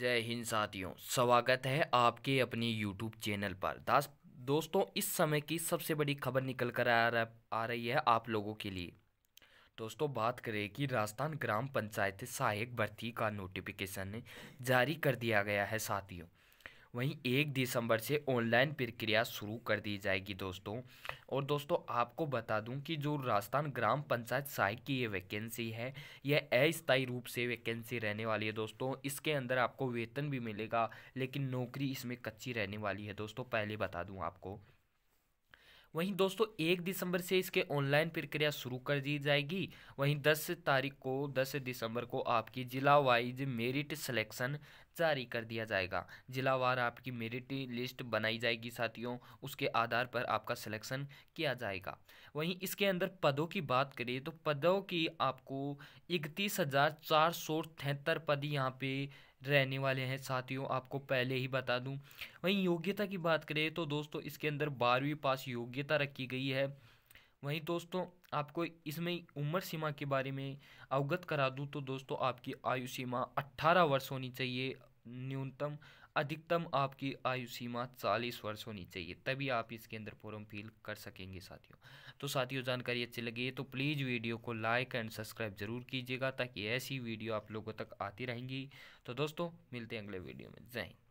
जय हिंद साथियों स्वागत है आपके अपने यूट्यूब चैनल पर दास दोस्तों इस समय की सबसे बड़ी खबर निकल कर आ रहा आ रही है आप लोगों के लिए दोस्तों बात करें कि राजस्थान ग्राम पंचायत सहायक भर्ती का नोटिफिकेशन जारी कर दिया गया है साथियों वहीं एक दिसंबर से ऑनलाइन प्रक्रिया शुरू कर दी जाएगी दोस्तों और दोस्तों आपको बता दूं कि जो राजस्थान ग्राम पंचायत सहायक की ये वैकेंसी है यह अस्थायी रूप से वैकेंसी रहने वाली है दोस्तों इसके अंदर आपको वेतन भी मिलेगा लेकिन नौकरी इसमें कच्ची रहने वाली है दोस्तों पहले बता दूँ आपको वहीं दोस्तों एक दिसंबर से इसके ऑनलाइन प्रक्रिया शुरू कर दी जाएगी वहीं 10 तारीख को 10 दिसंबर को आपकी जिला वाइज मेरिट सिलेक्शन जारी कर दिया जाएगा जिलावार आपकी मेरिट लिस्ट बनाई जाएगी साथियों उसके आधार पर आपका सिलेक्शन किया जाएगा वहीं इसके अंदर पदों की बात करें तो पदों की आपको इकतीस हज़ार चार सौ पद यहाँ पर रहने वाले हैं साथियों आपको पहले ही बता दूं वहीं योग्यता की बात करें तो दोस्तों इसके अंदर बारहवीं पास योग्यता रखी गई है वहीं दोस्तों आपको इसमें उम्र सीमा के बारे में अवगत करा दूं तो दोस्तों आपकी आयु सीमा 18 वर्ष होनी चाहिए न्यूनतम अधिकतम आपकी आयु सीमा चालीस वर्ष होनी चाहिए तभी आप इसके अंदर फॉर्म फिल कर सकेंगे साथियों तो साथियों जानकारी अच्छी लगी है तो प्लीज़ वीडियो को लाइक एंड सब्सक्राइब जरूर कीजिएगा ताकि ऐसी वीडियो आप लोगों तक आती रहेंगी तो दोस्तों मिलते हैं अगले वीडियो में जय हिंद